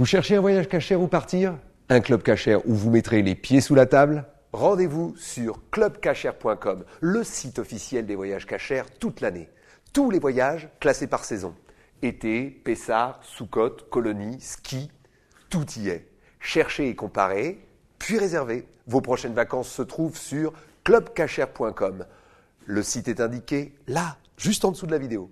Vous cherchez un voyage cachère ou partir Un club cachère où vous mettrez les pieds sous la table Rendez-vous sur clubcachère.com, le site officiel des voyages cachères toute l'année. Tous les voyages classés par saison. Été, Pessard, côte colonie, ski, tout y est. Cherchez et comparez, puis réservez. Vos prochaines vacances se trouvent sur clubcachère.com. Le site est indiqué là, juste en dessous de la vidéo.